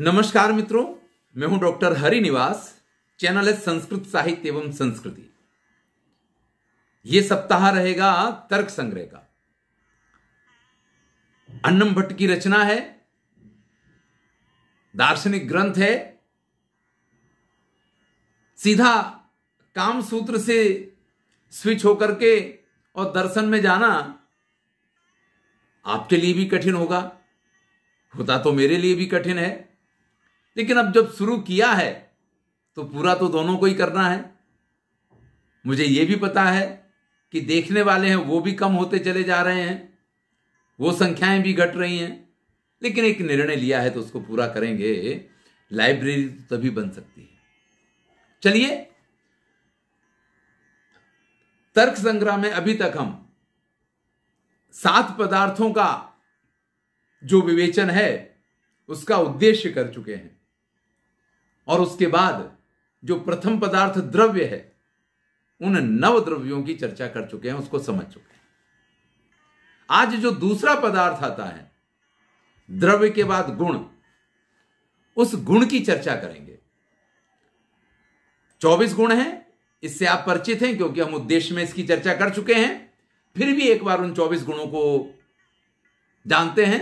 नमस्कार मित्रों मैं हूं डॉक्टर हरि निवास चैनल है संस्कृत साहित्य एवं संस्कृति ये सप्ताह रहेगा तर्क संग्रह का अन्नम भट्ट की रचना है दार्शनिक ग्रंथ है सीधा काम सूत्र से स्विच होकर के और दर्शन में जाना आपके लिए भी कठिन होगा होता तो मेरे लिए भी कठिन है लेकिन अब जब शुरू किया है तो पूरा तो दोनों को ही करना है मुझे ये भी पता है कि देखने वाले हैं वो भी कम होते चले जा रहे हैं वो संख्याएं भी घट रही हैं लेकिन एक निर्णय लिया है तो उसको पूरा करेंगे लाइब्रेरी तो तभी बन सकती है चलिए तर्क संग्रह में अभी तक हम सात पदार्थों का जो विवेचन है उसका उद्देश्य कर चुके हैं और उसके बाद जो प्रथम पदार्थ द्रव्य है उन नव द्रव्यों की चर्चा कर चुके हैं उसको समझ चुके हैं आज जो दूसरा पदार्थ आता है द्रव्य के बाद गुण उस गुण की चर्चा करेंगे 24 गुण हैं इससे आप परिचित हैं क्योंकि हम उद्देश्य में इसकी चर्चा कर चुके हैं फिर भी एक बार उन 24 गुणों को जानते हैं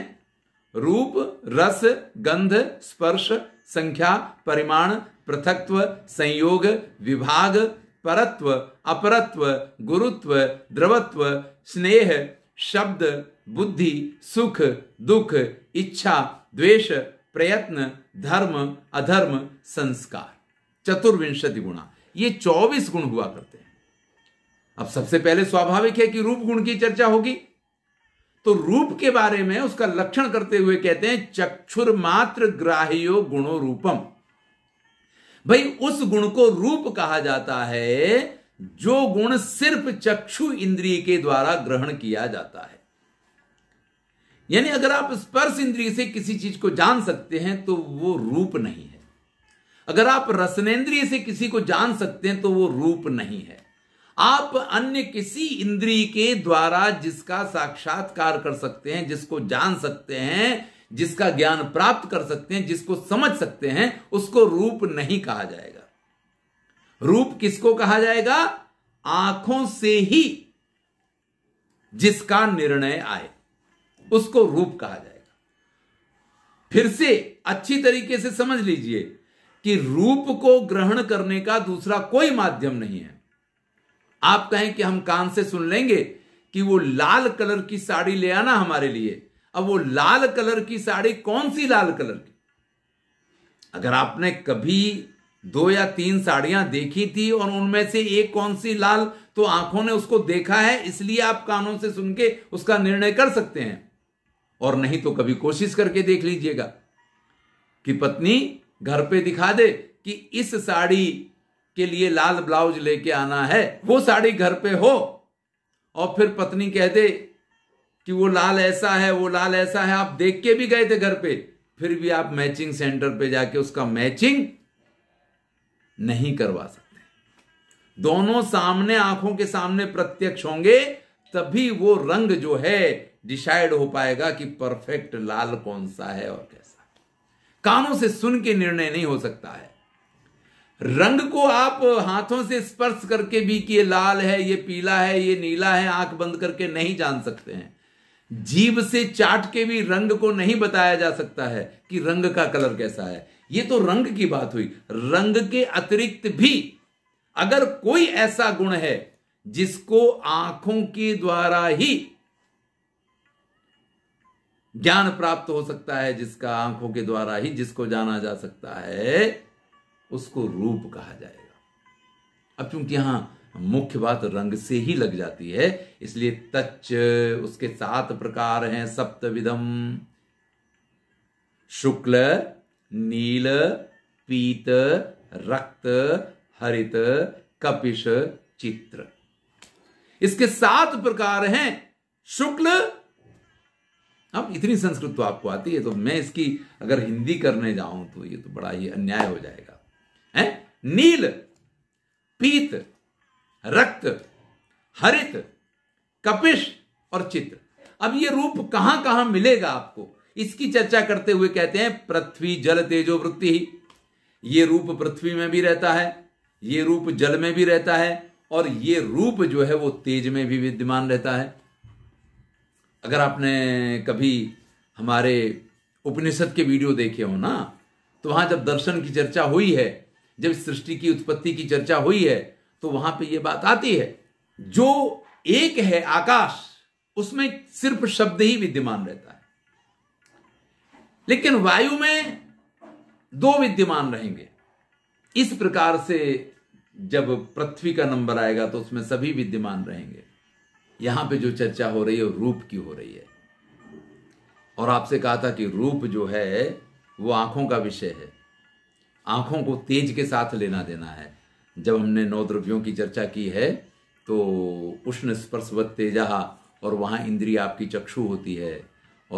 रूप रस गंध स्पर्श संख्या परिमाण पृथक्व संयोग विभाग परत्व अपरत्व गुरुत्व द्रवत्व स्नेह शब्द बुद्धि सुख दुख इच्छा द्वेष प्रयत्न धर्म अधर्म संस्कार चतुर्विंशति गुणा ये चौबीस गुण हुआ करते हैं अब सबसे पहले स्वाभाविक है कि रूप गुण की चर्चा होगी तो रूप के बारे में उसका लक्षण करते हुए कहते हैं चक्षुर मात्र ग्राह्यो गुणो रूपम भाई उस गुण को रूप कहा जाता है जो गुण सिर्फ चक्षु इंद्रिय के द्वारा ग्रहण किया जाता है यानी अगर आप स्पर्श इंद्रिय से किसी चीज को जान सकते हैं तो वो रूप नहीं है अगर आप रसनेन्द्रिय से किसी को जान सकते हैं तो वो रूप नहीं है आप अन्य किसी इंद्री के द्वारा जिसका साक्षात्कार कर सकते हैं जिसको जान सकते हैं जिसका ज्ञान प्राप्त कर सकते हैं जिसको समझ सकते हैं उसको रूप नहीं कहा जाएगा रूप किसको कहा जाएगा आंखों से ही जिसका निर्णय आए उसको रूप कहा जाएगा फिर से अच्छी तरीके से समझ लीजिए कि रूप को ग्रहण करने का दूसरा कोई माध्यम नहीं है आप कहें कि हम कान से सुन लेंगे कि वो लाल कलर की साड़ी ले आना हमारे लिए अब वो लाल कलर की साड़ी कौन सी लाल कलर की अगर आपने कभी दो या तीन साड़ियां देखी थी और उनमें से एक कौन सी लाल तो आंखों ने उसको देखा है इसलिए आप कानों से सुन के उसका निर्णय कर सकते हैं और नहीं तो कभी कोशिश करके देख लीजिएगा कि पत्नी घर पे दिखा दे कि इस साड़ी के लिए लाल ब्लाउज लेके आना है वो साड़ी घर पे हो और फिर पत्नी कह दे कि वो लाल ऐसा है वो लाल ऐसा है आप देख के भी गए थे घर पे फिर भी आप मैचिंग सेंटर पे जाके उसका मैचिंग नहीं करवा सकते दोनों सामने आंखों के सामने प्रत्यक्ष होंगे तभी वो रंग जो है डिसाइड हो पाएगा कि परफेक्ट लाल कौन सा है और कैसा कानों से सुन के निर्णय नहीं हो सकता है रंग को आप हाथों से स्पर्श करके भी कि ये लाल है ये पीला है ये नीला है आंख बंद करके नहीं जान सकते हैं जीव से चाट के भी रंग को नहीं बताया जा सकता है कि रंग का कलर कैसा है ये तो रंग की बात हुई रंग के अतिरिक्त भी अगर कोई ऐसा गुण है जिसको आंखों के द्वारा ही ज्ञान प्राप्त हो सकता है जिसका आंखों के द्वारा ही जिसको जाना जा सकता है उसको रूप कहा जाएगा अब क्योंकि यहां मुख्य बात रंग से ही लग जाती है इसलिए तच उसके सात प्रकार हैं सप्तविधम शुक्ल नील पीत रक्त हरित कपिश चित्र इसके सात प्रकार हैं शुक्ल अब इतनी संस्कृत तो आपको आती है तो मैं इसकी अगर हिंदी करने जाऊं तो ये तो बड़ा ही अन्याय हो जाएगा है नील पीत रक्त हरित कपिश और चित्र अब ये रूप कहां कहां मिलेगा आपको इसकी चर्चा करते हुए कहते हैं पृथ्वी जल तेजो वृत्ति ही ये रूप पृथ्वी में भी रहता है ये रूप जल में भी रहता है और ये रूप जो है वो तेज में भी विद्यमान रहता है अगर आपने कभी हमारे उपनिषद के वीडियो देखे हो ना तो वहां जब दर्शन की चर्चा हुई है जब सृष्टि की उत्पत्ति की चर्चा हुई है तो वहां पे ये बात आती है जो एक है आकाश उसमें सिर्फ शब्द ही विद्यमान रहता है लेकिन वायु में दो विद्यमान रहेंगे इस प्रकार से जब पृथ्वी का नंबर आएगा तो उसमें सभी विद्यमान रहेंगे यहां पे जो चर्चा हो रही है रूप की हो रही है और आपसे कहा था कि रूप जो है वो आंखों का विषय है आंखों को तेज के साथ लेना देना है जब हमने नौ द्रव्यों की चर्चा की है तो उष्ण स्पर्शवत तेजा और वहाँ इंद्रिय आपकी चक्षु होती है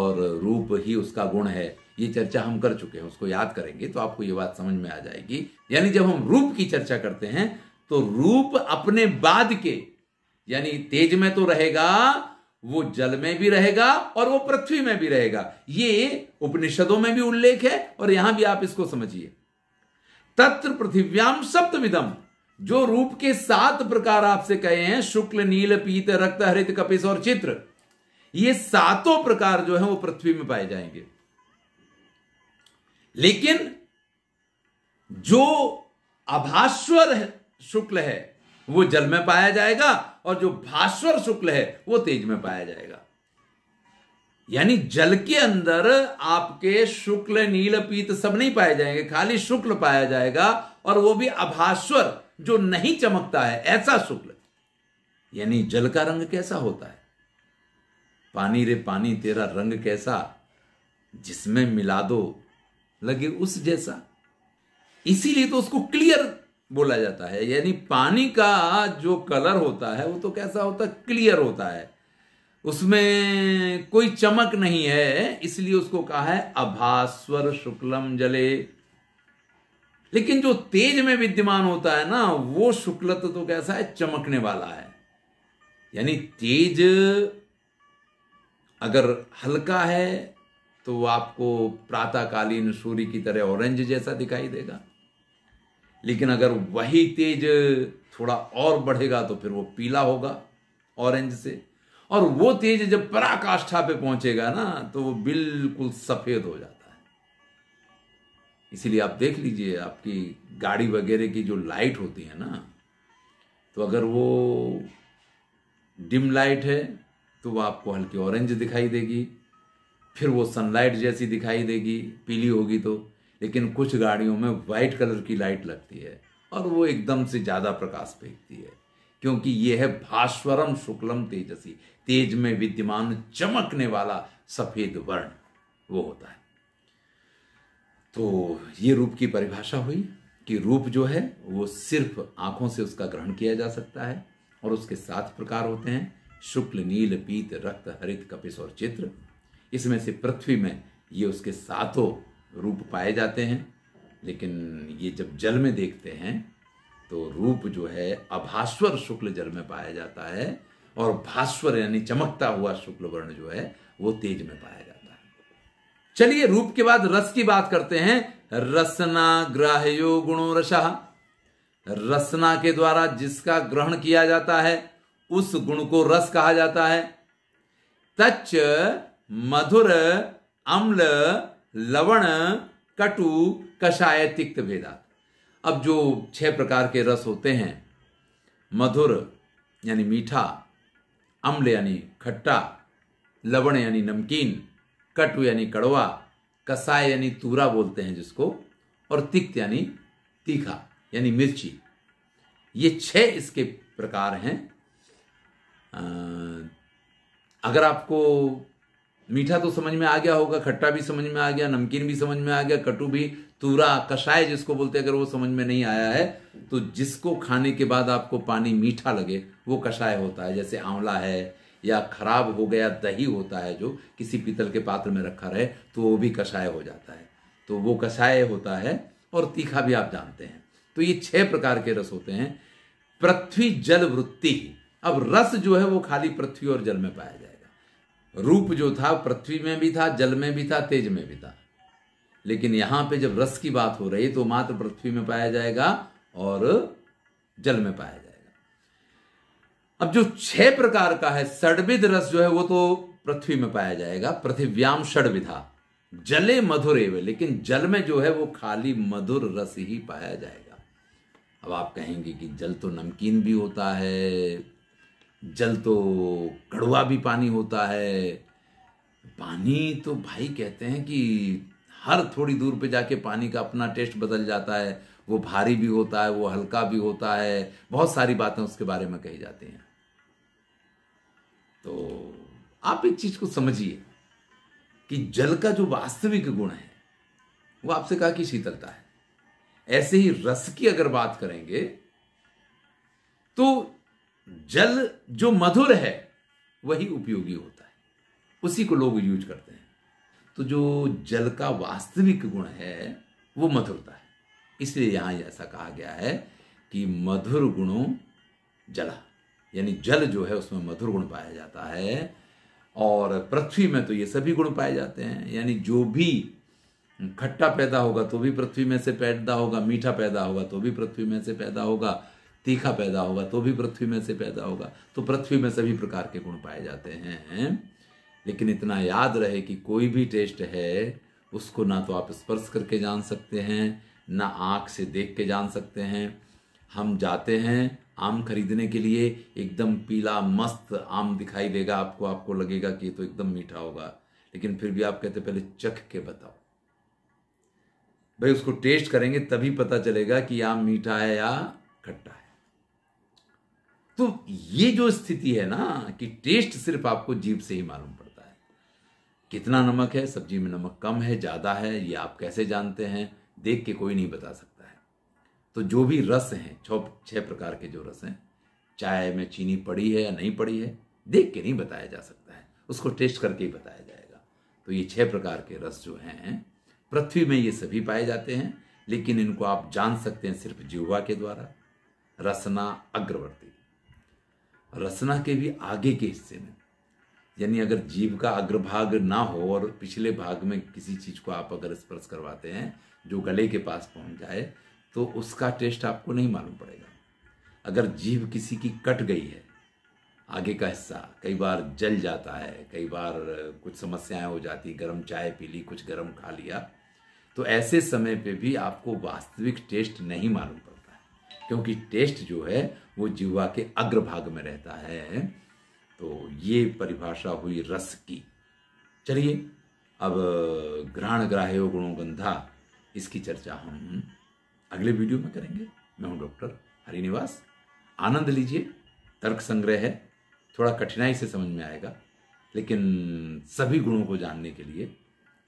और रूप ही उसका गुण है ये चर्चा हम कर चुके हैं उसको याद करेंगे तो आपको ये बात समझ में आ जाएगी यानी जब हम रूप की चर्चा करते हैं तो रूप अपने बाद के यानी तेज में तो रहेगा वो जल में भी रहेगा और वो पृथ्वी में भी रहेगा ये उपनिषदों में भी उल्लेख है और यहां भी आप इसको समझिए तत्र पृथिव्याम सप्त विदम जो रूप के सात प्रकार आपसे कहे हैं शुक्ल नील पीत रक्त हरित कपिस और चित्र ये सातों प्रकार जो है वो पृथ्वी में पाए जाएंगे लेकिन जो अभास्वर शुक्ल है वो जल में पाया जाएगा और जो भास्वर शुक्ल है वो तेज में पाया जाएगा यानी जल के अंदर आपके शुक्ल नील पीत सब नहीं पाए जाएंगे खाली शुक्ल पाया जाएगा और वो भी अभास्वर जो नहीं चमकता है ऐसा शुक्ल यानी जल का रंग कैसा होता है पानी रे पानी तेरा रंग कैसा जिसमें मिला दो लगे उस जैसा इसीलिए तो उसको क्लियर बोला जाता है यानी पानी का जो कलर होता है वो तो कैसा होता है क्लियर होता है उसमें कोई चमक नहीं है इसलिए उसको कहा है अभास्वर शुक्लम जले लेकिन जो तेज में विद्यमान होता है ना वो शुक्ल तत्व तो कैसा है चमकने वाला है यानी तेज अगर हल्का है तो आपको प्रातःकालीन सूर्य की तरह ऑरेंज जैसा दिखाई देगा लेकिन अगर वही तेज थोड़ा और बढ़ेगा तो फिर वो पीला होगा ऑरेंज से और वो तेज जब पराकाष्ठा पे पहुंचेगा ना तो वो बिल्कुल सफेद हो जाता है इसीलिए आप देख लीजिए आपकी गाड़ी वगैरह की जो लाइट होती है ना तो अगर वो डिम लाइट है तो वो आपको हल्की ऑरेंज दिखाई देगी फिर वो सनलाइट जैसी दिखाई देगी पीली होगी तो लेकिन कुछ गाड़ियों में वाइट कलर की लाइट लगती है और वो एकदम से ज़्यादा प्रकाश फेंकती है क्योंकि ये है भास्वरम शुक्लम तेजसी तेज में विद्यमान चमकने वाला सफेद वर्ण वो होता है तो ये रूप की परिभाषा हुई कि रूप जो है वो सिर्फ आंखों से उसका ग्रहण किया जा सकता है और उसके सात प्रकार होते हैं शुक्ल नील पीत रक्त हरित कपिस और चित्र इसमें से पृथ्वी में ये उसके सातों रूप पाए जाते हैं लेकिन ये जब जल में देखते हैं तो रूप जो है अभास्वर शुक्ल जल में पाया जाता है और भास्वर यानी चमकता हुआ शुक्ल वर्ण जो है वो तेज में पाया जाता है चलिए रूप के बाद रस की बात करते हैं रसना ग्राह्यो गुणो रसा रसना के द्वारा जिसका ग्रहण किया जाता है उस गुण को रस कहा जाता है तच मधुर अम्ल लवण कटु कषाय तिक्त भेदा अब जो छह प्रकार के रस होते हैं मधुर यानी मीठा अम्ल यानी खट्टा लवण यानी नमकीन कटु यानी कड़वा कसाय यानी तूरा बोलते हैं जिसको और तिक्त यानी तीखा यानी मिर्ची ये छह इसके प्रकार हैं अगर आपको मीठा तो समझ में आ गया होगा खट्टा भी समझ में आ गया नमकीन भी समझ में आ गया कटु भी तुरा कषाय जिसको बोलते हैं अगर वो समझ में नहीं आया है तो जिसको खाने के बाद आपको पानी मीठा लगे वो कषाय होता है जैसे आंवला है या खराब हो गया दही होता है जो किसी पीतल के पात्र में रखा रहे तो वो भी कषाय हो जाता है तो वो कषाय होता है और तीखा भी आप जानते हैं तो ये छह प्रकार के रस होते हैं पृथ्वी जल वृत्ति अब रस जो है वो खाली पृथ्वी और जल में पाया जाएगा रूप जो था पृथ्वी में भी था जल में भी था तेज में भी था लेकिन यहां पे जब रस की बात हो रही तो मात्र पृथ्वी में पाया जाएगा और जल में पाया जाएगा अब जो छह प्रकार का है षडविध रस जो है वो तो पृथ्वी में पाया जाएगा पृथ्व्याम षडविधा जले मधुर एवं लेकिन जल में जो है वो खाली मधुर रस ही पाया जाएगा अब आप कहेंगे कि जल तो नमकीन भी होता है जल तो कड़वा भी पानी होता है पानी तो भाई कहते हैं कि हर थोड़ी दूर पे जाके पानी का अपना टेस्ट बदल जाता है वो भारी भी होता है वो हल्का भी होता है बहुत सारी बातें उसके बारे में कही जाती हैं तो आप एक चीज को समझिए कि जल का जो वास्तविक गुण है वो आपसे कहा कि शीतलता है ऐसे ही रस की अगर बात करेंगे तो जल जो मधुर है वही उपयोगी होता है उसी को लोग यूज करते हैं तो जो जल का वास्तविक गुण है वो मधुरता है इसलिए यहाँ ऐसा कहा गया है कि मधुर गुणों जला यानी जल जो है उसमें मधुर गुण पाया जाता है और पृथ्वी में तो ये सभी गुण पाए जाते हैं यानी जो भी खट्टा पैदा होगा तो भी पृथ्वी में से पैदा होगा मीठा पैदा होगा तो भी पृथ्वी में से पैदा होगा तीखा पैदा होगा तो भी पृथ्वी में से पैदा होगा तो पृथ्वी में सभी प्रकार के गुण पाए जाते हैं लेकिन इतना याद रहे कि कोई भी टेस्ट है उसको ना तो आप स्पर्श करके जान सकते हैं ना आँख से देख के जान सकते हैं हम जाते हैं आम खरीदने के लिए एकदम पीला मस्त आम दिखाई देगा आपको आपको लगेगा कि ये तो एकदम मीठा होगा लेकिन फिर भी आप कहते पहले चख के बताओ भाई उसको टेस्ट करेंगे तभी पता चलेगा कि आम मीठा है या खट्टा है तो ये जो स्थिति है ना कि टेस्ट सिर्फ आपको जीप से ही मालूम है कितना नमक है सब्जी में नमक कम है ज़्यादा है ये आप कैसे जानते हैं देख के कोई नहीं बता सकता है तो जो भी रस हैं छः छः प्रकार के जो रस हैं चाय में चीनी पड़ी है या नहीं पड़ी है देख के नहीं बताया जा सकता है उसको टेस्ट करके ही बताया जाएगा तो ये छः प्रकार के रस जो हैं पृथ्वी में ये सभी पाए जाते हैं लेकिन इनको आप जान सकते हैं सिर्फ जीववा के द्वारा रसना अग्रवर्ती रसना के भी आगे के हिस्से में यानी अगर जीव का अग्रभाग ना हो और पिछले भाग में किसी चीज़ को आप अगर स्पर्श करवाते हैं जो गले के पास पहुंच जाए तो उसका टेस्ट आपको नहीं मालूम पड़ेगा अगर जीव किसी की कट गई है आगे का हिस्सा कई बार जल जाता है कई बार कुछ समस्याएं हो जाती गर्म चाय पी ली कुछ गर्म खा लिया तो ऐसे समय पे भी आपको वास्तविक टेस्ट नहीं मालूम पड़ता क्योंकि टेस्ट जो है वो जीवा के अग्रभाग में रहता है तो ये परिभाषा हुई रस की चलिए अब घ्राण गुणों गुणोगंधा इसकी चर्चा हम अगले वीडियो में करेंगे मैं हूँ डॉक्टर हरिनिवास आनंद लीजिए तर्क संग्रह है थोड़ा कठिनाई से समझ में आएगा लेकिन सभी गुणों को जानने के लिए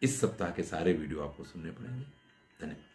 इस सप्ताह के सारे वीडियो आपको सुनने पड़ेंगे धन्यवाद